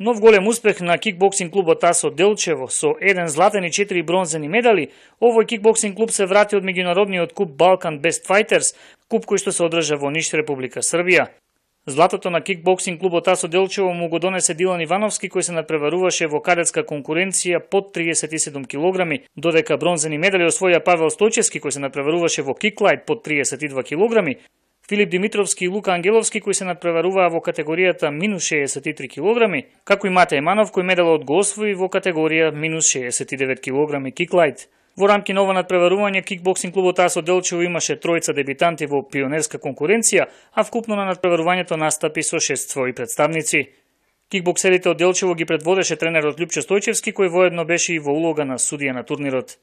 Нов голем успех на кикбоксинг клубот Асо Делчево со еден златен и четири бронзени медали, овој кикбоксинг клуб се врати од меѓународниот куп Балкан Best Fighters, куп кој што се одржа во Ниш, Република Србија. Златото на кикбоксинг клубот Асо Делчево му го донесе Дилан Ивановски кој се надпреваруваше во кадетска конкуренција под 37 килограми, додека бронзени медали освоја Павел Стојчевски кој се надпреваруваше во киклайт под 32 килограми. Филип Димитровски и Лука Ангеловски кои се надпреваруваа во категоријата минус 63 кг, како и Матеј Манов кој од го и во категорија минус 69 кг киклайт. Во рамки на надпреварување, кикбоксинг клубот Асо Делчево имаше тројца дебитанти во пионерска конкуренција, а вкупно на надпреварувањето настапи со шест своји представници. Кикбоксерите од Делчево ги предводеше тренерот Лјупче Стојчевски, кој воедно беше и во улога на судија на турнирот.